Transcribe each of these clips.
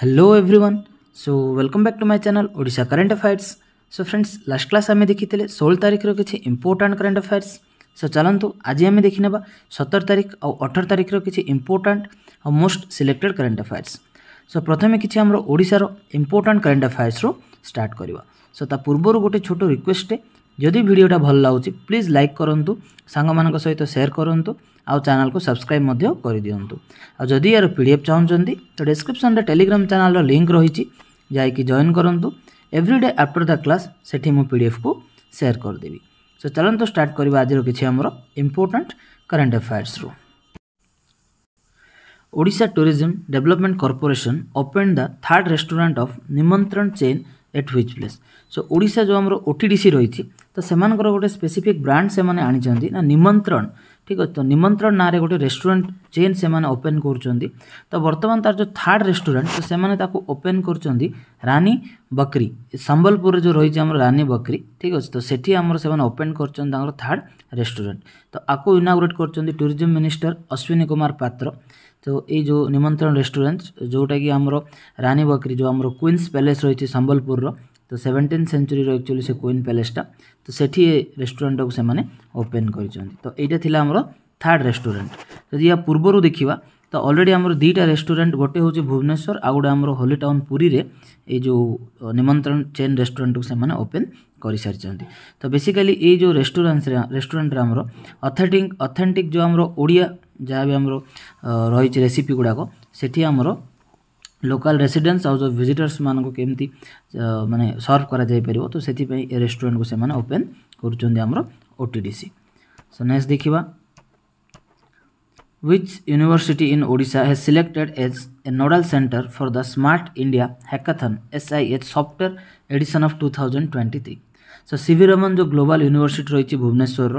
Hello everyone so welcome back to my channel Odisha current affairs so friends last class ଆମେ ଦେଖିଥିଲେ ଷୋହଳ ତାରିଖର କିଛି ଇମ୍ପୋର୍ଟାଣ୍ଟ କରେଣ୍ଟ ଆଫେୟାର୍ସ ସୋ ଚାଲନ୍ତୁ ଆଜି ଆମେ ଦେଖିନେବା ସତର ତାରିଖ ଆଉ ଅଠର ତାରିଖର କିଛି ଇମ୍ପୋର୍ଟାଣ୍ଟ ଆଉ most selected current affairs so ପ୍ରଥମେ କିଛି ଆମର ଓଡ଼ିଶାର ଇମ୍ପୋର୍ଟାଣ୍ଟ କରେଣ୍ଟ ଆଫେୟାର୍ସରୁ ଷ୍ଟାର୍ଟ କରିବା ସୋ ତା ପୂର୍ବରୁ ଗୋଟେ ଛୋଟ ରିକ୍ୱେଷ୍ଟଟେ ଯଦି ଭିଡ଼ିଓଟା ଭଲ ଲାଗୁଛି ପ୍ଲିଜ୍ ଲାଇକ୍ କରନ୍ତୁ ସାଙ୍ଗମାନଙ୍କ ସହିତ ସେୟାର କରନ୍ତୁ ଆଉ ଚ୍ୟାନେଲକୁ ସବସ୍କ୍ରାଇବ୍ ମଧ୍ୟ କରିଦିଅନ୍ତୁ ଆଉ ଯଦି ଏହାର ପି ଡି ଏଫ୍ ଚାହୁଁଛନ୍ତି ତ ଡିସ୍କ୍ରିପ୍ସନ୍ରେ ଟେଲିଗ୍ରାମ ଚ୍ୟାନେଲର ଲିଙ୍କ୍ ରହିଛି ଯାଇକି ଜଏନ୍ କରନ୍ତୁ ଏଭ୍ରିଡ଼େ ଆଫ୍ଟର ଦ କ୍ଲାସ୍ ସେଠି ମୁଁ ପି ଡି ଏଫ୍କୁ ସେୟାର କରିଦେବି ସୋ ଚାଲନ୍ତୁ ଷ୍ଟାର୍ଟ କରିବା ଆଜିର କିଛି ଆମର ଇମ୍ପୋର୍ଟାଣ୍ଟ କରେଣ୍ଟ ଆଫେୟାର୍ସରୁ Odisha tourism development corporation open the third restaurant of Nimantran chain at which place so Odisha ଯେଉଁ ଆମର ଓ ଟି ଡି ସି ରହିଛି ତ ସେମାନଙ୍କର ଗୋଟେ ସ୍ପେସିଫିକ୍ ବ୍ରାଣ୍ଡ ସେମାନେ ଆଣିଛନ୍ତି ନା ନିମନ୍ତ୍ରଣ ଠିକ୍ ଅଛି ତ ନିମନ୍ତ୍ରଣ ନାଁରେ ଗୋଟେ ରେଷ୍ଟୁରାଣ୍ଟ ଚେନ୍ ସେମାନେ ଓପେନ୍ କରୁଛନ୍ତି ତ ବର୍ତ୍ତମାନ ତା'ର ଯେଉଁ ଥାର୍ଡ଼ ରେଷ୍ଟୁରାଣ୍ଟ ତ ସେମାନେ ତାକୁ ଓପେନ୍ କରୁଛନ୍ତି ରାନୀ ବକ୍ରି ସମ୍ବଲପୁରରେ ଯେଉଁ ରହିଛି ଆମର ରାନୀ ବକ୍ରି ଠିକ୍ ଅଛି ତ ସେଠି ଆମର ସେମାନେ ଓପେନ୍ କରୁଛନ୍ତି ତାଙ୍କର ଥାର୍ଡ଼ ରେଷ୍ଟୁରାଣ୍ଟ ତ ଆକୁ ଇନାଗୁରେଟ୍ କରୁଛନ୍ତି ଟୁରିଜିମ୍ ମିନିଷ୍ଟର ଅଶ୍ୱିନୀ କୁମାର ପାତ୍ର তো এই যে নিমন্ত্রণ রেস্টুরান্ট যেটাকি আমার রানী বাকরি যে আমার কুইন্স প্যালেস রয়েছে সম্বলপুরর তো সেভেন্টিন সেঞ্চুরির একচুয়ালি সে কুইন প্যালেসটা তো সেটি এই রেস্টুরান্টটাকে সে ওপেন করেছেন তো এইটা লা আমার থার্ড রেস্টুরান্ট যদি ইয়া পূর্বর দেখা তো অলরেডি আমার দুইটা রেস্টুরান্ট গোটে হচ্ছে ভুবনেশ্বর আউ গোটে আমার হোলি টাউন পুরীরে এই যে নিমন্ত্রণ চেন রেস্টুরান্টকে সে ওপেন করে সারি তো বেসিকালি এই যে রেস্টুরান্ট রেস্টুরান্টরে আমার অথেন্টিক অথেন্টিক যে আমার ওড়িয়া ଯାହା ବି ଆମର ରହିଛି ରେସିପି ଗୁଡ଼ାକ ସେଠି ଆମର ଲୋକାଲ ରେସିଡେଣ୍ଟସ୍ ଆଉ ଯେଉଁ ଭିଜିଟର୍ସ ମାନଙ୍କୁ କେମିତି ମାନେ ସର୍ଭ କରାଯାଇପାରିବ ତ ସେଥିପାଇଁ ଏ ରେଷ୍ଟୁରାଣ୍ଟକୁ ସେମାନେ ଓପେନ୍ କରୁଛନ୍ତି ଆମର O T D C so next ଦେଖିବା which university in odisha has selected as a nodal center for the smart india hackathon sih software edition of 2023 so C Raman जो ग्लोबल यूनिवर्सीटी रही भुवनेश्वर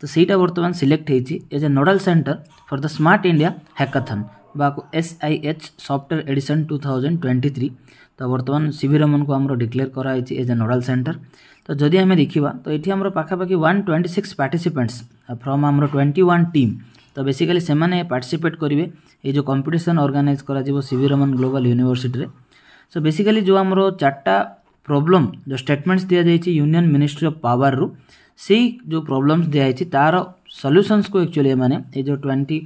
तो सहीटा बर्तमान सिलेक्ट होज a nodal centre for the Smart India hackathon बाक S I H software edition two thousand twenty three तो बर्तमान सी रमन को आम डिक्लेयर कराई एज ए नोडल सेन्टर तो जदि आम देखा तो ये आम पाखापाखि one twenty six participants from आम ट्वेंटी वन टीम तो बेसिकाली से पार्टीसीपेट करेंगे ये जो कंपिटन अर्गानाइज करमन ग्लोबल यूनिवर्सीटे सो बेसिकाली जो आम चार्टा ପ୍ରୋବ୍ଲେମ୍ ଯେଉଁ ଷ୍ଟେଟମେଣ୍ଟସ୍ ଦିଆଯାଇଛି ୟୁନିୟନ୍ ମିନିଷ୍ଟ୍ରି ଅଫ୍ ପାୱାରରୁ ସେଇ ଯେଉଁ ପ୍ରୋବ୍ଲେମ୍ସ ଦିଆଯାଇଛି ତାର ସଲ୍ୟୁସନ୍ସକୁ ଆକ୍ଚୁଆଲି ଏମାନେ ଏ ଯେଉଁ ଟ୍ୱେଣ୍ଟି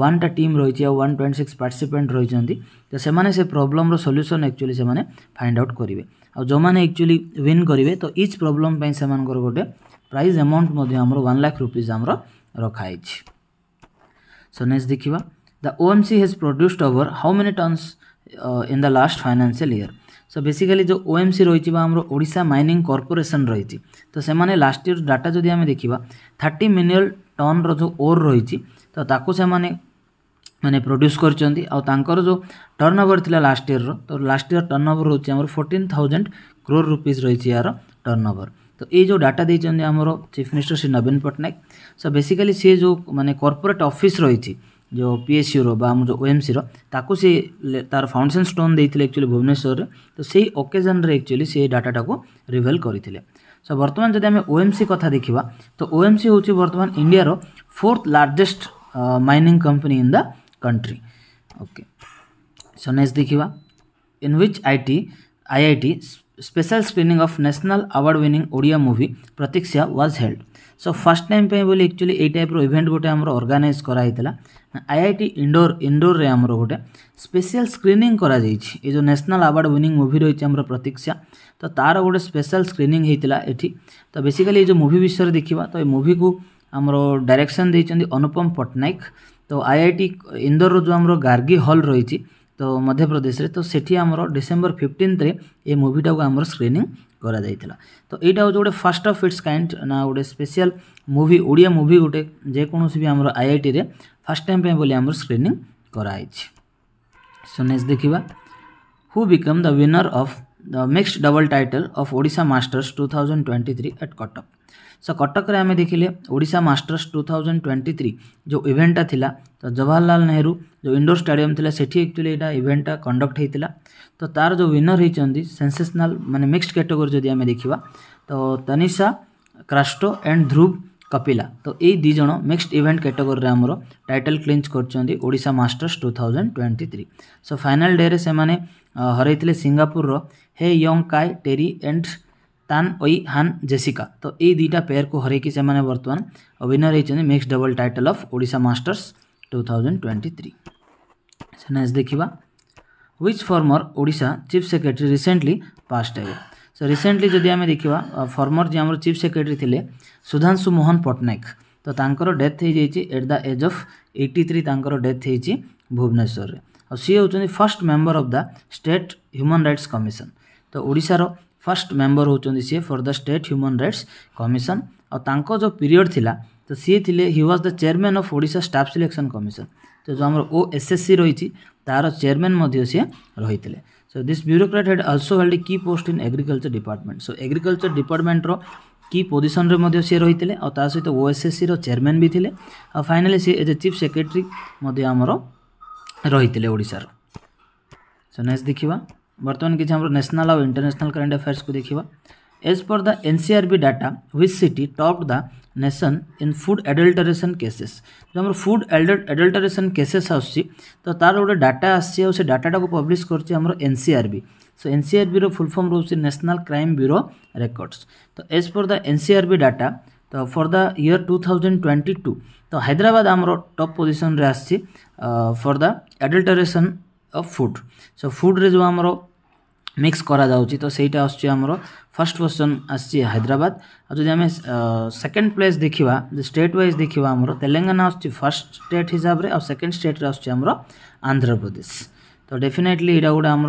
ୱାନ୍ଟା ଟିମ୍ ରହିଛି ଆଉ ୱାନ୍ ଟ୍ୱେଣ୍ଟି ସିକ୍ସ ପାର୍ଟିସିପେଣ୍ଟ ରହିଛନ୍ତି ତ ସେମାନେ ସେ ପ୍ରୋବ୍ଲେମ୍ର ସଲ୍ୟୁସନ୍ ଆକ୍ଚୁଆଲି ସେମାନେ ଫାଇଣ୍ଡ ଆଉଟ୍ କରିବେ ଆଉ ଯେଉଁମାନେ ଆକ୍ଚୁଆଲି ୱିନ୍ କରିବେ ତ ଇଚ୍ ପ୍ରୋବ୍ଲେମ୍ ପାଇଁ ସେମାନଙ୍କର ଗୋଟେ ପ୍ରାଇଜ୍ ଆମାଉଣ୍ଟ ମଧ୍ୟ ଆମର ୱାନ୍ ଲାଖ୍ ରୁପିଜ୍ ଆମର ରଖାହେଇଛି ସୋ ନେକ୍ସଟ ଦେଖିବା the OMC has produced over how many tons in the last financial year so basically যে ওএমসি রয়েছে বা আমার ওড়িশা মাইনিং কর্পোরেসন রয়েছে তো সে লাস্ট ইয়র ডাটা যদি আমি দেখা থার্টি মিলিয়ন টনর যে ওর রয়েছে তো তাকে সে মানে প্রড্ୟୁସ୍ କରିଛନ୍ତି ଆଉ ତାଙ୍କର ଯେଉଁ ଟର୍ନ ଓଭର ଥିଲା ଲାଷ୍ଟ ଇୟର୍ର ତ ଲାଷ୍ଟ ଇୟର୍ ଟର୍ନ ଓଭର ହେଉଛି ଆମର ଫୋର୍ଟିନ୍ ଥାଉଜେଣ୍ଡ କ୍ରୋର୍ ରୁପିଜ୍ ରହିଛି ଏହାର ଟର୍ନ ଓଭର ତ ଏଇ ଯେଉଁ ଡାଟା ଦେଇଛନ୍ତି ଆମର ଚିଫ୍ ମିନିଷ୍ଟର ଶ୍ରୀ ନବୀନ ପଟ୍ଟନାୟକ ସୋ ବେସିକାଲି ସିଏ ଯେଉଁ ମାନେ କର୍ପୋରେଟ୍ ଅଫିସ୍ ରହିଛି जो पीएससी रो जो ओ एम सी रे तार फाउंडेसन स्टोन देते एक्चुअली भुवनेश्वर में तो से ही ओकेजन एक्चुअली से डाटा को रिभेल करते सो बर्तमान जब आम ओ एम सी कथ देखा तो ओ एम सी हूँ बर्तमान India fourth largest mining company in the country okay so next देखा in which I T I I T special screening of national award winning Odia movie Pratiksha was held so first time पर actually ये type event गोटे organise कराइला IIT Indore ଇଣ୍ଡୋରରେ ଆମର ଗୋଟେ special screening କରାଯାଇଛି ଏ ଯେଉଁ ନ୍ୟାସନାଲ୍ ଆୱାର୍ଡ଼ ୱିନିଂ ମୁଭି ରହିଛି ଆମର ପ୍ରତୀକ୍ଷା ତ ତା'ର ଗୋଟେ ସ୍ପେଶାଲ ସ୍କ୍ରିନିଂ ହେଇଥିଲା ଏଠି ତ ବେସିକାଲି ଏ ଯେଉଁ ମୁଭି ବିଷୟରେ ଦେଖିବା ତ ଏ ମୁଭିକୁ ଆମର ଡାଇରେକ୍ସନ୍ ଦେଇଛନ୍ତି ଅନୁପମ ପଟ୍ଟନାୟକ ତ ଆଇଆଇଟି ଇନ୍ଦୋରର ଯେଉଁ ଆମର ଗାର୍ଗୀ ହଲ୍ ରହିଛି ତ ମଧ୍ୟପ୍ରଦେଶରେ ତ ସେଠି ଆମର ଡିସେମ୍ବର ଫିଫ୍ଟିନ୍ଥରେ ଏ ମୁଭିଟାକୁ ଆମର ସ୍କ୍ରିନିଂ कर तो यहाँ हूँ गोटे फास्ट अफ इट्स कैंड ना गोटे स्पेशल मुवि ओडिया मुवी गोटे जेकोसी भी आम I I T first time बोली आम स्क्रीनिंग कराई सो नेक्स्ट देखा who become the winner of the mixed double title of Odisha masters two thousand twenty three at Cuttack so Cuttack आम देखिले Odisha masters two thousand twenty three जो इवेंटा था तो जवाहरलाल नेहरू जो इंडोर स्टाडियम था एक्चुअली यहाँ इवेंटा कंडक्ट होता तो तार जो विनर होती सेनसेसनाल मैंने मिक्सड कैटेगोरी जब आम देखा तो तनिषा क्राष्टो एंड ध्रुव कपिला तो यही दीज मिक्सड इवेंट कैटेगोरी आमर टाइटल क्लींच करतेशा masters two thousand twenty three so final day से हरईते सिंगापुर हे यंग काय टेरी एंड तान ओई हान जेसिका तो यही दुटा पेयर को हरई कि बर्तमान विनर होती mix double title of Odisha masters two thousand twenty three next देखा which former Odisha chief secretary recently passed है सो रिसेंटली जदि आम देखा फर्मर जी आम चिफ सेक्रेटरी थे सुधांशु मोहन पट्टनायक तो तांकर डेथ हो जाए at the age of eighty three तक डेथ हो भुवनेश्वर और सी हो first member of the state human rights commission तो ओडार फर्स्ट मेम्बर हो सी for the state human rights commission और जो पीरियड थी तो सी थे he was the chairman of Odisha staff selection commission तो जो आम ओ एस एस सी रही तार चेयरमैन सी रही थे so this bureaucrat had also held की post in agriculture department so agriculture department कि पोजिशन में सी रही थे और सहित ओ एस एस सी रेयरमैन भी थे और फाइनाली सी एज ए चिफ सेक्रेटरी आमर रही थे ओडार सो नेक्स्ट देखा ବର୍ତ୍ତମାନ କିଛି ଆମର ନ୍ୟାସନାଲ୍ ଆଉ ଇଣ୍ଟରନ୍ୟାସନାଲ୍ କରେଣ୍ଟ ଆଫେୟାର୍ସକୁ ଦେଖିବା as per the NCRB data which city top the nation in food adulteration cases ଯେଉଁ ଆମର ଫୁଡ୍ ଆଡଲ୍ଟରେସନ୍ କେସେସ୍ ଆସୁଛି ତ ତା'ର ଗୋଟେ ଡାଟା ଆସିଛି ଆଉ ସେ ଡାଟାଟାକୁ ପବ୍ଲିଶ୍ କରୁଛି ଆମର ଏନ୍ସିଆର୍ବି ସୋ ଏନ୍ସିଆର୍ବିର ଫୁଲ୍ ଫର୍ମ ରହୁଛି ନ୍ୟାସନାଲ୍ କ୍ରାଇମ୍ ବ୍ୟୁରୋ ରେକର୍ଡ଼ସ୍ ତ as per the NCRB data ତ for the year two thousand twenty two ତ ହାଇଦ୍ରାବାଦ ଆମର ଟପ୍ ପୋଜିସନ୍ରେ ଆସିଛି for the adulteration of food so फुड्रे जो आम मिक्स करा कर तो सहीटा आसमर फर्स्ट क्वेश्चन आसदराबाद जब आम सेकेंड प्लेस देखा स्टेट वाइज देखा आम तेलेाना आसट स्टेट हिसाब से सेकेंड स्टेट आसमर आंध्र प्रदेश तो डेफिनेटली यहाँ गोटे आम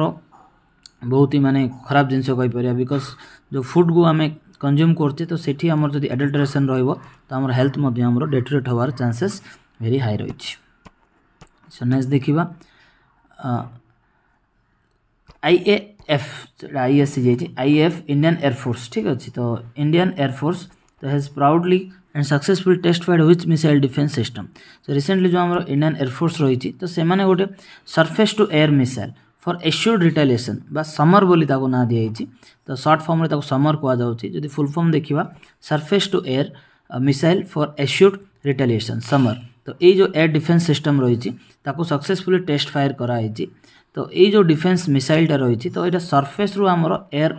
बहुत ही मानने खराब जिनपर बिकज जो फुड को आम कंज्यूम कर तो सेठी आमर जो एडल्ट्रेसन रो तो आम हेल्थ डेटरेट हो चेस् भेरी हाई रही सो नेक्स्ट देखा I A F I S ଯାଇଛି ଆଇ ଏଫ୍ ଇଣ୍ଡିଆନ୍ ଏୟାରଫୋର୍ସ ଠିକ୍ ଅଛି ତ ଇଣ୍ଡିଆନ୍ ଏୟାରଫୋର୍ସ ତ has proudly and successfully test fired with missile defence system ତ ରିସେଣ୍ଟଲି ଯେଉଁ ଆମର ଇଣ୍ଡିଆନ୍ ଏୟାରଫୋର୍ସ ରହିଛି ତ ସେମାନେ ଗୋଟେ surface to air missile for assured retaliation ବା ସମର ବୋଲି ତାକୁ ନାଁ ଦିଆଯାଇଛି ତ ସର୍ଟ ଫର୍ମରେ ତାକୁ ସମର କୁହାଯାଉଛି ଯଦି ଫୁଲ୍ ଫର୍ମ ଦେଖିବା surface to air missile for assured retaliation SAMAR তো এই যে এয়ার ডিফেন্স সিস্টম রয়েছে তাকে সকসেসফুলি টেস্ট ফায়ার করা হয়েছে তো এই যে ডিফেন্স মিসাইলটা রয়েছে তো এটা সরফেস রু আমার এয়ার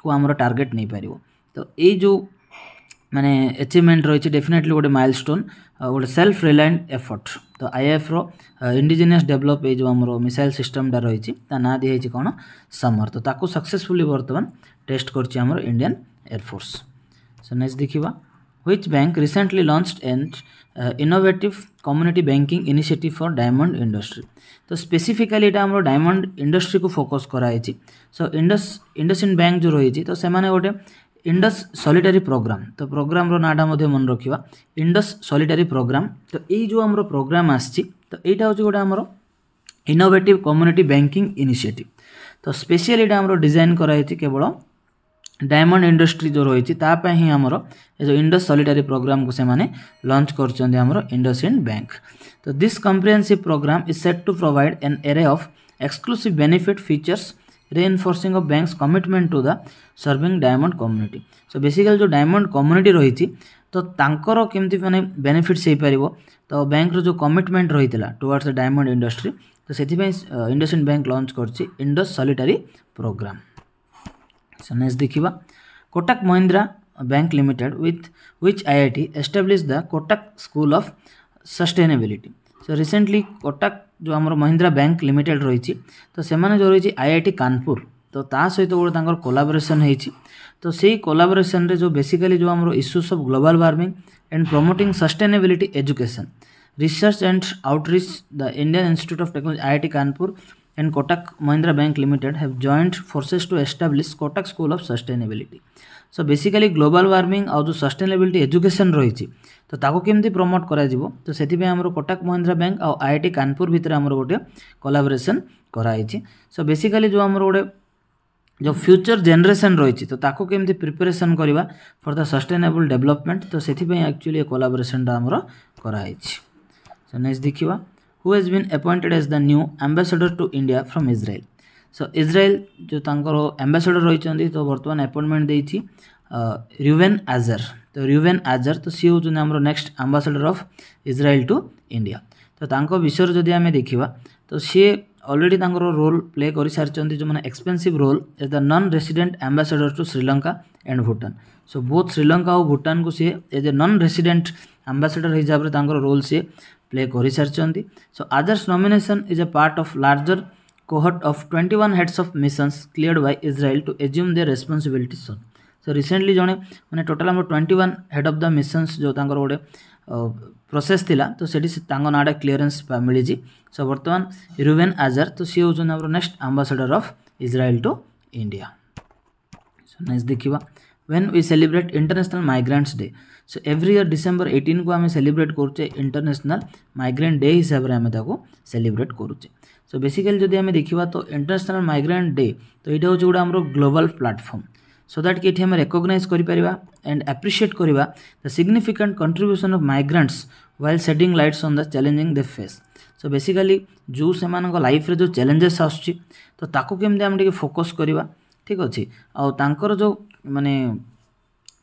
কু আমার টার্গেট নেই পারিব তো এই যে মানে আচিভমেন্ট রয়েছে ডেফিনেটলি গোটে মাইলস্টোন গোটে সেলফ রিলায়েন্ট এফর্ট তো আইএফর ইন্ডিজিনিয়াস ডেভেলপ এই যে আমার মিসাইল সিস্টমটা রয়েছে তা না দিয়েছে কোণ সমর তো তাকে সকসেসফুলি বর্তমান টেস্ট করছে আমার ইন্ডিয়ান এয়ারফোর্স সো নেক্সট দেখিবা which bank recently launched an uh, innovative community banking initiative for diamond industry तो स्पेसिफिकाली এটা আমরা ডায়মন্ড ইন্ডস্ট্রি কু ফোকস করা হয়েছে সো ইন্ডাস ইন্ডাসইন ব্যাঙ্ক যে রয়েছে তো সেমানে গোটে ইন্ডস সলিটারি প্রোগ্রাম তো প্রোগ্রামর নাটা মধ্যে মনে রাখবা ইন্ডস সলিটারি প্রোগ্রাম তো এই যে আমার প্রোগ্রাম আসছে তো এইটা হচ্ছে গোটে আমার ইনোভেটিভ কম্যুনিটি ব্যাঙ্কিং ইনিসিয়েটিভ তো স্পেশাল এটা আমার ডিজাইন করা হয়েছে কেবল ଡାଇମଣ୍ଡ ଇଣ୍ଡଷ୍ଟ୍ରି ଯେଉଁ ରହିଛି ତା ପାଇଁ ହିଁ ଆମର ଏ ଯେଉଁ ଇଣ୍ଡସ୍ ସଲିଟାରୀ ପ୍ରୋଗ୍ରାମକୁ ସେମାନେ ଲଞ୍ଚ କରୁଛନ୍ତି ଆମର ଇଣ୍ଡସ୍ଇଣ୍ଡ ବ୍ୟାଙ୍କ ତ this comprehensive programme is set to provide an array of exclusive benefit features reinforcing of bank's commitment to the serving diamond community so basically जो diamond community ରହିଛି ତ ତାଙ୍କର କେମିତି ମାନେ ବେନିଫିଟ୍ସ ହେଇପାରିବ ତ ବ୍ୟାଙ୍କର ଯେଉଁ କମିଟମେଣ୍ଟ ରହିଥିଲା ଟୁୱାର୍ଡସ୍ ଦ ଡାଇମଣ୍ଡ ଇଣ୍ଡଷ୍ଟ୍ରି ତ ସେଥିପାଇଁ ଇଣ୍ଡସ୍ଇଣ୍ଡ ବ୍ୟାଙ୍କ ଲଞ୍ଚ କରିଛି Indus solitaire programme So next dekhiba Kotak Mahindra Bank Limited with which IIT established the Kotak School of Sustainability. So recently Kotak जो आम महिंद्रा बैंक लिमिटेड रही तो से रही आई आई टी कानपुर तो ता सहित गोटे तर कोलाबोरेसन तो से कोलाबोरेसन जो बेसिकाली जो आम issues of global warming and promoting sustainability education research and outreach the Indian institute of technology I I T Kanpur and Kotak Mahindra Bank Limited have joined forces to establish Kotak School of Sustainability. So basically global warming আউ যে সস্টেনেবিলিটি education রয়েছে তো তাকে কেমতি promote করা যাব তো সেপাই আমার কটক মহিন্দ্রা ব্যাঙ্ক আউ আইআইটি কানপুর ভিতরে আমার গোটে কোলাবোরেসন করা হয়েছে সো বেসিকালি যে আমার গোটে যে ফ্যুচর জেনারেসন রয়েছে তো তাকে কেমতি প্রিপারেসন করা ফর দ্য সস্টেনেবল ডেভেলপমেন্ট তো সেপাই আকচুয়ালি কোলাবোরেসনটা আমার করা হয়েছে সো নেক্সট দেখিবা who has been appointed as the new ambassador to India from Israel. So Israel जो तांकर ambassador ରହିଛନ୍ତି ତ ବର୍ତ୍ତମାନ appointment ଦେଇଛି ରୁବେନ୍ ଆଜର ତ ରୁବେନ୍ ଆଜର ତ ସିଏ ହେଉଛନ୍ତି ଆମର next ambassador of Israel to India ତ ତାଙ୍କ ବିଷୟରେ ଯଦି ଆମେ ଦେଖିବା ତ ସିଏ ଅଲରେଡ଼ି ତାଙ୍କର ରୋଲ୍ ପ୍ଲେ କରିସାରିଛନ୍ତି ଯେଉଁମାନେ expensive role as the non resident ambassador to Sri Lanka and Bhutan so both Sri Lanka ଆଉ ଭୁଟାନକୁ ସିଏ as a non resident ambassador ହିସାବରେ ତାଙ୍କର ରୋଲ୍ ସିଏ प्ले कर सारी so others nomination is a part of larger cohort of twenty one heads of mission cleared by Israel to assume the responsibility soon so recently जो मैंने total twenty one head of the mission जो गोटे process थिला तो नाटे clearance मिली सो बर्तमान Ruben आजर तो सी हूँ next ambassador of Israel to India so next देखा when we celebrate international migrants day so every year December eighteen কু আমি সেলিব্রেট করছে ইন্টারন্যাশনাল মাইগ্রেন্ট ডে হিসাবে আমি তাকে সেলিব্রেট করছে সো বেসিক্যালি যদি আমি দেখিবা তো ইন্টারন্যাশনাল মাইগ্রেন্ট ডে তো এইটা হচ্ছে গোটে আমার গ্লোবাল প্লাটফর্ম সো দ্যাট কি এটি আমি রেকগনাইজ করিপারিবা এন্ড আপ্রিসিয়েট করিবা the significant contribution of migrants while setting lights on the challenging they face so basically যে সেମାନଙ୍କ লাইফ্রে যে চ্যালেঞ্জেস ଆସୁଛି ତ ତାକୁ କେମିତି ଆମେ ଟିକେ ଫୋକସ୍ କରିବା ଠିକ୍ ଅଛି ଆଉ ତାଙ୍କର ଯେଉଁ ମାନେ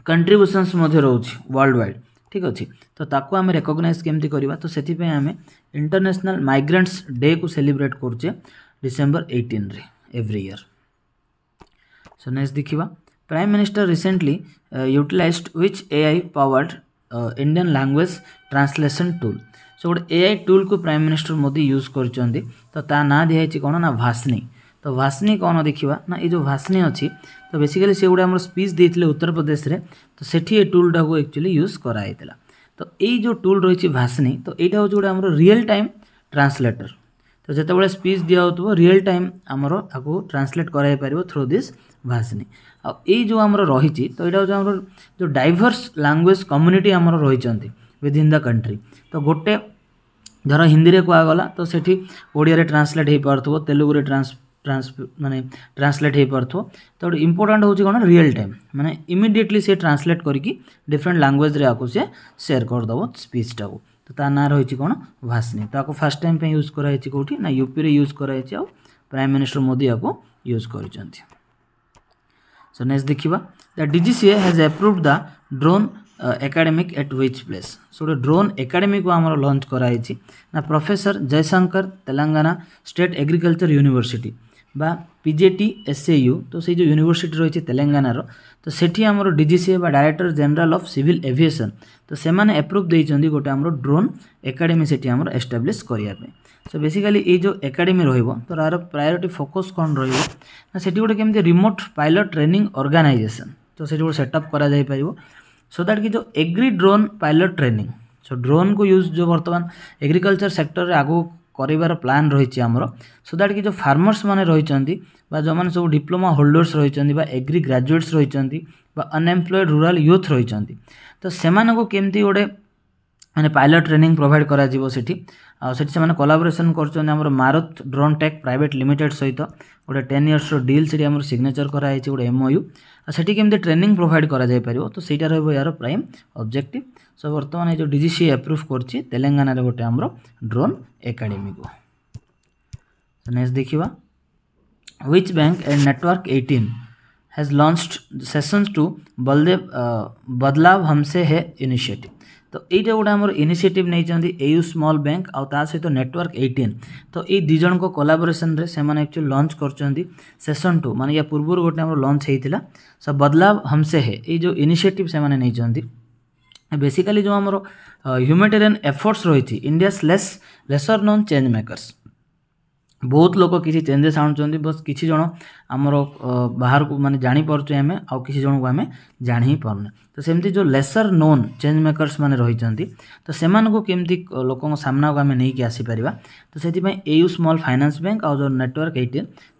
कंट्रीब्यूशन्स रोचे वर्ल्ड वाइड ठीक अच्छे तो ताको आम रेकग्नइज केमती करवा तो से आम इंटरनेशनल माइग्रेट्स डे को सेलिब्रेट करे डिसेम्बर एटीन रे एव्री इयर सो नेक्स्ट देखा prime minister recently utilise a AI powered Indian language translation tool so गोटे ए आई टूल को प्राइम मिनिस्टर मोदी यूज कर तो ना दिखाई कौन ना भाषनी तो भाषनी कौन देखा ना ये जो भाषनी अच्छी ତ ବେସିକାଲି ସେଗୁଡ଼ା ଆମର ସ୍ପିଚ୍ ଦେଇଥିଲେ ଉତ୍ତରପ୍ରଦେଶରେ ତ ସେଠି ଏ ଟୁଲ୍ଟାକୁ ଆକ୍ଚୁଆଲି ୟୁଜ୍ କରାଯାଇଥିଲା ତ ଏଇ ଯେଉଁ ଟୁଲ୍ ରହିଛି ଭାସନି ତ ଏଇଟା ହେଉଛି ଗୋଟେ ଆମର ରିଅଲ୍ ଟାଇମ୍ ଟ୍ରାନ୍ସଲେଟର୍ ତ ଯେତେବେଳେ ସ୍ପିଚ୍ ଦିଆହେଉଥିବ ରିଅଲ୍ ଟାଇମ୍ ଆମର ଆକୁ ଟ୍ରାନ୍ସଲେଟ୍ କରାଯାଇପାରିବ ଥ୍ରୁ ଦିସ୍ ଭାସନି ଆଉ ଏଇ ଯେଉଁ ଆମର ରହିଛି ତ ଏଇଟା ହେଉଛି ଆମର ଯେଉଁ ଡାଇଭର୍ସ ଲାଙ୍ଗୁଏଜ୍ କମ୍ୟୁନିଟି ଆମର ରହିଛନ୍ତି ୱିଦିନ୍ ଦ କଣ୍ଟ୍ରି ତ ଗୋଟେ ଧର ହିନ୍ଦୀରେ କୁହାଗଲା ତ ସେଠି ଓଡ଼ିଆରେ ଟ୍ରାନ୍ସଲେଟ୍ ହୋଇପାରୁଥିବ ତେଲୁଗୁରେ ଟ୍ରାନ୍ସ ट्रांस मानने ट्रांसलेट हो पार्थ्य तो गोटे इंपोर्टाट हूँ कौन रियल टाइम मैंने इमिडियेटली सी ट्रांसलेट करके डिफरेंट लांगुएज आपको सी सेयर करदेव स्पीचटा को तो, तो ना रही कौन भाषणी तो आपको फास्ट टाइम पर यूज कराई कौटि ना यूपी रे यूज कर प्राइम मिनिस्टर मोदी आपको यूज कर सो नेक्स्ट देखा the D C has approve the drone academic at which place so गोटे ड्रोन एकाडेमी को आम लंच कराई professor Jayashankar Telangana state agriculture university বা পিজেটি এসএইউ তো সেই যে ইউনিভার্সিটি রয়েছে তেলেঙ্গানার তো সেটি আমার ডিজিসিএ বা director general of civil aviation তো সেমানে আপ্রুভ দিয়েছেন গোটে আমার ড্রোন একাডেমি সেটি আমার এস্টাব্লিশ করা সো বেসিকালি এই যে একাডেমি রহব তো তার প্রায়োরিটি ফোকস কম রহব না সেটি গোটে কেমি রিমোট পাইলট ট্রেনিং অর্গানাইজেসন তো সেটি গোটে সেটঅপ করা যাইপার সো দ্যাট কি যে agri drone pilot training so drone को यूज जो बर्तमान एग्रीकल्चर सेक्टर रे आगु କରିବାର ପ୍ଲାନ୍ ରହିଛି ଆମର ସୋ ଦ୍ୟାଟ୍ କି ଯେଉଁ ଫାର୍ମର୍ସମାନେ ରହିଛନ୍ତି ବା ଯେଉଁମାନେ ସବୁ ଡିପ୍ଲୋମା ହୋଲ୍ଡର୍ସ ରହିଛନ୍ତି ବା ଏଗ୍ରି ଗ୍ରାଜୁଏଟ୍ସ ରହିଛନ୍ତି ବା ଅନଏମ୍ପ୍ଲଏଡ଼୍ ରୁରାଲ୍ ୟୁଥ୍ ରହିଛନ୍ତି ତ ସେମାନଙ୍କୁ କେମିତି ଗୋଟେ ମାନେ ପାଇଲଟ୍ ଟ୍ରେନିଂ ପ୍ରୋଭାଇଡ଼ କରାଯିବ ସେଠି ଆଉ ସେଠି ସେମାନେ କୋଲାବୋରେସନ୍ କରୁଛନ୍ତି ଆମର Marut drone tech private limited ସହିତ ଗୋଟେ ଟେନ୍ ଇୟର୍ସର ଡିଲ୍ ସେଠି ଆମର ସିଗ୍ନେଚର୍ କରାହେଇଛି ଗୋଟେ ଏମ୍ଓୟୁ सेठी केमी ट्रेनिंग प्रोभाइड कर तो सहीटा रोज यार प्राइम अब्जेक्टिव सो बर्तमान ये डी सी एप्रुव करलेंगान गोटे आम ड्रोन एकाडेमी को नेक्स्ट देखा which bank and network eighteen has launched season two बलदेव बदलाव हमसे है इनिशिएटिव তো এইটা গোটা আমার ইনিসিয়েটিভ নিয়েছেন এয়ু স্মল ব্যাঙ্ক আউ তা সহ নেটওয়ার্ক এইটিএন তো এই দুই জনক কোলাবোরেসনরে সে একচুয়ালি লঞ্চ করছেন সেসন টু মানে ইয়া পূর্ব গোটে আমার লঞ্চ হয়েছিল সো বদলাব হমসে হে এই যে ইনিসিয়েটিভ সে নিয়েছেন बेसिकली जो आम ह्यूमाटेरियन एफर्ट्स रही India less lesser known change makers बहुत लोग किसी चेंजेस आणुंट बस कि जन आमर बाहर को मानते जापरचे आम आज जन आम जाण ही पारने तो सेमती जो लेसर नोन चेंज मेकर्स मैंने रही तो से कमी लोकों सामना को आम नहीं आसपर तो से यू स्मल फाइनान्स बैंक आज नेटवर्क ये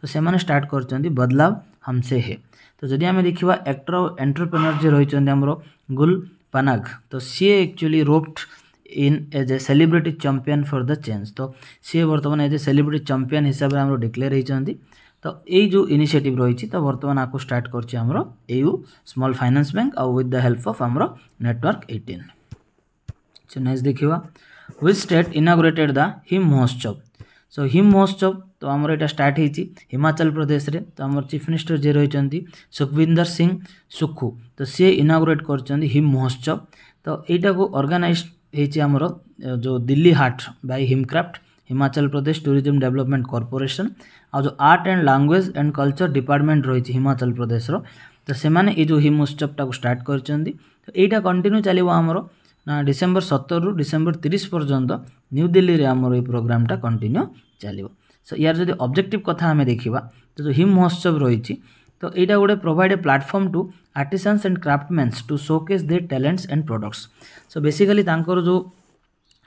तो से स्टार्ट कर बदलाव हमसे हे तो जदि आम देखा एक्टर एंटरप्रेनर जी रही गुल पानाग तो सी actually roped in as a celebrity champion for the चेज तो सी बर्तमान एज ए सेलिब्रिटी चंपिन हिसाब से डिक्लेयर होती तो यही जो तो तो इनिसीयटिव तो रही तो बर्तमान आपको स्टार्ट करमर एयू स्मल फाइनान्स बैंक आउ विथ द हेल्प अफ आम नेटवर्क एटीन सो नेक्स देखा हुई स्टेट इनाग्रेटेड द हिम महोत्सव सो हिम महोत्सव तो आम ये स्टार्ट हिमाचल प्रदेश में तो आम चिफ मिनिस्टर जी रही सुखविंदर सिंह सुखु तो सी इनाग्रेट कर हिम महोत्सव तो यहीटा को अर्गानाइज ହେଇଛି ଆମର ଯେଉଁ Delhi Haat by Himcraft Himachal Pradesh tourism development corporation ଆଉ ଯେଉଁ art and language and culture department ରହିଛି ହିମାଚଳ ପ୍ରଦେଶର ତ ସେମାନେ ଏଇ ଯେଉଁ ହିମ୍ ଉତ୍ସବଟାକୁ ଷ୍ଟାର୍ଟ କରିଛନ୍ତି ତ ଏଇଟା କଣ୍ଟିନ୍ୟୁ ଚାଲିବ ଆମର ନା ଡିସେମ୍ବର ସତରରୁ ଡିସେମ୍ବର ତିରିଶ ପର୍ଯ୍ୟନ୍ତ ନ୍ୟୁଦିଲ୍ଲୀରେ ଆମର ଏଇ ପ୍ରୋଗ୍ରାମଟା କଣ୍ଟିନ୍ୟୁ ଚାଲିବ ସୋ ୟାର ଯଦି ଅବଜେକ୍ଟିଭ୍ କଥା ଆମେ ଦେଖିବା ତ ଯେଉଁ ହିମ୍ ମହୋତ୍ସବ ରହିଛି ତ ଏଇଟା ଗୋଟେ provide a platform to artisans and craftsmans to showcase the talents and products so basically ତାଙ୍କର ଯେଉଁ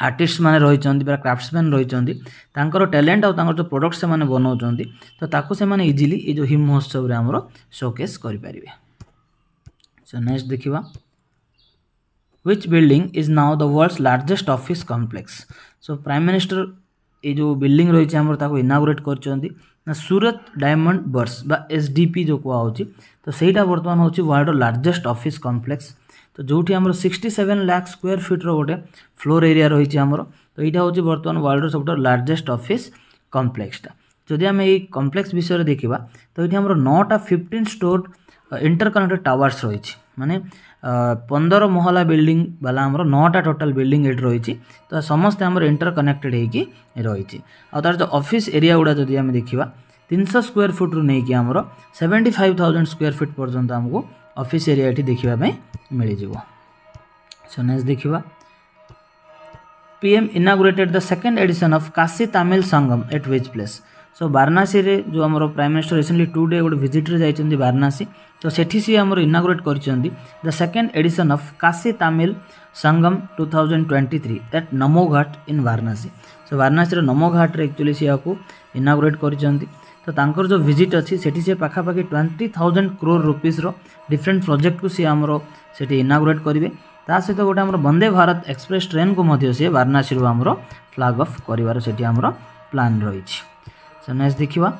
ଆର୍ଟିଷ୍ଟ ମାନେ ରହିଛନ୍ତି ବା କ୍ରାଫ୍ଟସ୍ମ୍ୟାନ୍ ରହିଛନ୍ତି ତାଙ୍କର ଟ୍ୟାଲେଣ୍ଟ ଆଉ ତାଙ୍କର ଯେଉଁ ପ୍ରଡକ୍ଟ ସେମାନେ ବନାଉଛନ୍ତି ତ ତାକୁ ସେମାନେ ଇଜିଲି ଏଇ ଯେଉଁ ହିମ ମହୋତ୍ସବରେ ଆମର ସୋକେସ୍ କରିପାରିବେ ସୋ ନେକ୍ସଟ ଦେଖିବା which building is now the world's largest office complex so prime minister এই ଯେଉଁ ବିଲ୍ଡିଂ ରହିଛି ଆମର ତାକୁ ଇନାଗୁରେଟ୍ କରିଛନ୍ତି ନା ସୁରତ ଡାଇମଣ୍ଡ ବର୍ସ ବା ଏସ୍ ଡି ପି ଯେଉଁ କୁହାହେଉଛି ତ ସେଇଟା ବର୍ତ୍ତମାନ ହେଉଛି ୱାର୍ଲଡ଼ର ଲାର୍ଜେଷ୍ଟ ଅଫିସ୍ କମ୍ପ୍ଲେକ୍ସ ତ ଯେଉଁଠି ଆମର ସିକ୍ସଟି ସେଭେନ୍ ଲାକ୍ ସ୍କୋୟାର ଫିଟ୍ର ଗୋଟେ ଫ୍ଲୋର୍ ଏରିଆ ରହିଛି ଆମର ତ ଏଇଟା ହେଉଛି ବର୍ତ୍ତମାନ ୱାର୍ଲଡ଼ର ସବୁଠାରୁ ଲାର୍ଜେଷ୍ଟ ଅଫିସ୍ କମ୍ପ୍ଲେକ୍ସଟା ଯଦି ଆମେ ଏଇ କମ୍ପ୍ଲେକ୍ସ ବିଷୟରେ ଦେଖିବା ତ ଏଇଠି ଆମର ନଅଟା ଫିଫ୍ଟିନ୍ ଷ୍ଟୋର୍ ଇଣ୍ଟରକନେକ୍ଟେଡ଼ ଟାୱାର୍ସ ରହିଛି ମାନେ ପନ୍ଦର ମହଲା ବିଲ୍ଡିଂ ବାଲା ଆମର ନଅଟା ଟୋଟାଲ୍ ବିଲ୍ଡିଂ ଏଠି ରହିଛି ତ ସମସ୍ତେ ଆମର ଇଣ୍ଟରକନେକ୍ଟେଡ଼ ହେଇକି ରହିଛି ଆଉ ତା'ର ଯେଉଁ ଅଫିସ୍ ଏରିଆ ଗୁଡ଼ା ଯଦି ଆମେ ଦେଖିବା ତିନିଶହ ସ୍କୋୟାର ଫୁଟ୍ରୁ ନେଇକି ଆମର seventy five thousand square feet ପର୍ଯ୍ୟନ୍ତ ଆମକୁ ଅଫିସ୍ ଏରିଆ ଏଠି ଦେଖିବା ପାଇଁ ମିଳିଯିବ ସୋ ନେକ୍ସଟ ଦେଖିବା PM inaugurated the second edition of Kashi Tamil Sangam at which place so Varanasi जो आम prime minister recently today गोटे भिजिट्रे जाइए वाराणसी तो सेठी सी आम इनागोरेट कर the second edition of Kashi Tamil Sangam to thousand twenty three that नमोघाट इन वाराणसी सो वाराणसी नमो घाट एक्चुअली सी आपको इनागोरेट कर तो तांकर जो भिजिट अच्छी से पाखापाखि ट्वेंटी थाउजेंड क्रोर रुपीज्र डिफरेन्ट प्रोजेक्ट को सी आमर से इनागोरेट करेंगे ତା ସହିତ ଗୋଟେ ଆମର ବନ୍ଦେ ଭାରତ ଏକ୍ସପ୍ରେସ୍ ଟ୍ରେନ୍କୁ ମଧ୍ୟ ସେ ବାରାଣାସୀରୁ ଆମର ଫ୍ଲାଗ୍ ଅଫ୍ କରିବାର ସେଠି ଆମର ପ୍ଲାନ୍ So next देखिवा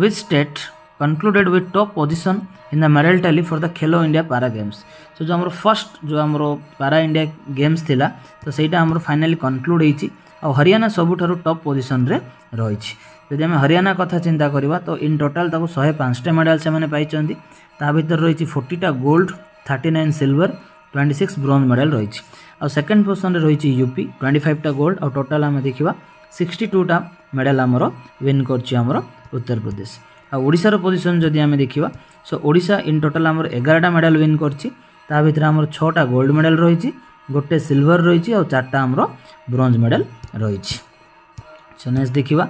which state concluded with top position in the medal tally for the Khelo India Para Games. So जो हमरो first जो हमरो Para India Games थिला तो ସେଇଟା हमरो finally conclude ହେଇଛି ଆଉ ହରିୟାଣା ସବୁଠାରୁ ଟପ୍ ପୋଜିସନ୍ରେ ରହିଛି ଯଦି ଆମେ ହରିୟାଣା କଥା ଚିନ୍ତା କରିବା ତ ଇନ୍ ଟୋଟାଲ୍ ତାକୁ ଶହେ ପାଞ୍ଚଟା ମେଡ଼ାଲ୍ ସେମାନେ ପାଇଛନ୍ତି ତା ଭିତରେ ରହିଛି ଫୋର୍ଟିଟା gold thirty nine silver twenty six bronze medal ରହିଛି ଆଉ ସେକେଣ୍ଡ ପୋଜିସନ୍ରେ ରହିଛି ୟୁପି ଟ୍ୱେଣ୍ଟି ଫାଇଭଟା ଗୋଲ୍ଡ ଆଉ ଟୋଟାଲ୍ ଆମେ ଦେଖିବା সিক্সটি টুটা মেডাল আমার ওয়িন করছে আমার উত্তরপ্রদেশ আଓଡ଼ିଶାର ପୋଜିସନ୍ ଯଦି ଆମେ ଦେଖିବା ସୋ ଓଡ଼ିଶା ଇନ୍ ଟୋଟାଲ୍ ଆମର ଏଗାରଟା ମେଡ଼ାଲ୍ ୱିନ୍ କରିଛି ତା ଭିତରେ ଆମର ଛଅଟା ଗୋଲ୍ଡ ମେଡ଼ାଲ୍ ରହିଛି ଗୋଟେ ସିଲ୍ଭର ରହିଛି ଆଉ ଚାରିଟା ଆମର ବ୍ରୋଞ୍ଜ ମେଡ଼ାଲ୍ ରହିଛି ସୋ ନେକ୍ସଟ ଦେଖିବା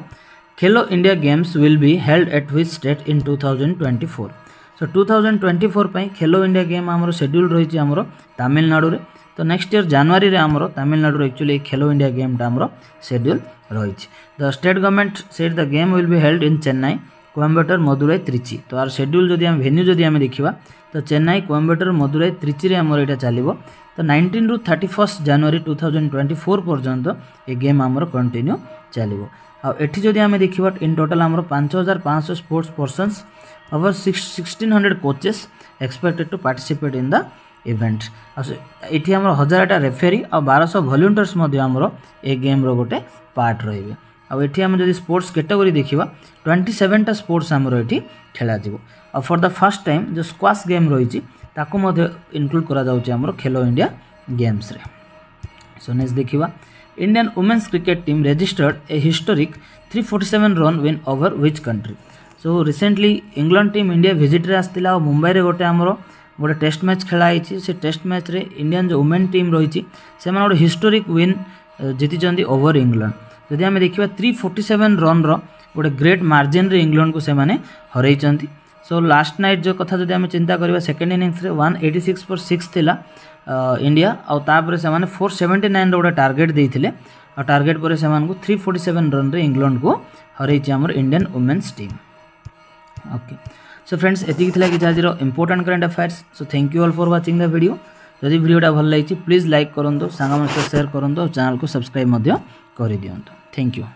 Khelo India games will be held at which state in two thousand twenty four so two thousand twenty four ପାଇଁ ଖେଲୋ ଇଣ୍ଡିଆ ଗେମ୍ ଆମର ସେଡ୍ୟୁଲ୍ ରହିଛି ଆମର ତାମିଲନାଡ଼ୁରେ ତ ନେକ୍ସଟ ଇୟର୍ ଜାନୁଆରୀରେ ଆମର ତାମିଲନାଡ଼ୁର ଆକ୍ଚୁଆଲି ଏଇ ଖେଲୋ ଇଣ୍ଡିଆ ଗେମ୍ଟା ଆମର ସେଡ୍ୟୁଲ୍ ରହିଛି the state government set the game will be held in Chennai Coimbatore Madurai Trichy ତ ଆର ସେଡ୍ୟୁଲ୍ ଯଦି ଆମେ ଭେନ୍ୟୁ ଯଦି ଆମେ ଦେଖିବା ତ ଚେନ୍ନାଇ କୋଏମ୍ବାଟର ମଦୁରାଇ ତ୍ରିଚିରେ ଆମର ଏଇଟା ଚାଲିବ ତ ନାଇଣ୍ଟିନ୍ରୁ thirty first January two thousand twenty four ପର୍ଯ୍ୟନ୍ତ ଏ ଗେମ୍ ଆମର କଣ୍ଟିନ୍ୟୁ ଚାଲିବ ଆଉ ଏଠି ଯଦି ଆମେ ଦେଖିବା ଇନ୍ ଟୋଟାଲ୍ ଆମର ପାଞ୍ଚ ହଜାର ପାଞ୍ଚଶହ sports persons over six sixteen hundred coaches expected to participate in the event ଆଉ ଏଠି ଆମର ହଜାରଟା ରେଫେରୀ ଆଉ ବାରଶହ ଭଲ୍ୟୁଣ୍ଟର୍ସ ମଧ୍ୟ ଆମର ଏ ଗେମ୍ର ଗୋଟେ ପାର୍ଟ ରହିବେ ଆଉ ଏଠି ଆମେ ଯଦି ସ୍ପୋର୍ଟସ୍ କ୍ୟାଟେଗୋରୀ ଦେଖିବା ଟ୍ୱେଣ୍ଟି ସେଭେନ୍ଟା ସ୍ପୋର୍ଟସ୍ ଆମର ଏଠି ଖେଳାଯିବ ଆଉ ଫର୍ ଦ ଫାର୍ଷ୍ଟ ଟାଇମ୍ ଯେଉଁ ସ୍କ୍ୱାସ୍ ଗେମ୍ ରହିଛି ତାକୁ ମଧ୍ୟ ଇନକ୍ଲୁଡ଼ କରାଯାଉଛି ଆମର ଖେଲୋ ଇଣ୍ଡିଆ ଗେମ୍ସରେ ସୋ ନେକ୍ସଟ ଦେଖିବା Indian womens cricket team registered a historic three forty seven run win over which country so recently England team India visit रे आसला और मुंबई रे गोटे आमर गोटे टेस्ट मैच खेलाई से टेस्ट मैच रे इंडियन जो वुमेन टीम रही गोटे हिस्टोरिक विन जीति ओवर इंग्लैंड जदि आम देखा थ्री फोर्टी सेवेन रन रोटे ग्रेट मार्जिन रे इंग्लैंड को सेने हर सो लास्ट नाइट जो कथा जब चिंता करवा second innings one eighty six four six थी इंडिया और फोर सेवेन्टी नाइन रोटे टार्गेट देते और टार्गेट पर थ्री फोर्टी सेवेन रन रे इंग्लैंड को हर आम Indian womens team okay okay. So friends এতিকি থিলা কিছু আজির important current affairs so thank you all for watching the video যদি ভিডিওটা ভাল লাগছে প্লিজ লাইক করতু সাংমানে সেয়ার করতু চ্যানেলকে সবসক্রাইব করে দিও থ্যাঙ্ক ইউ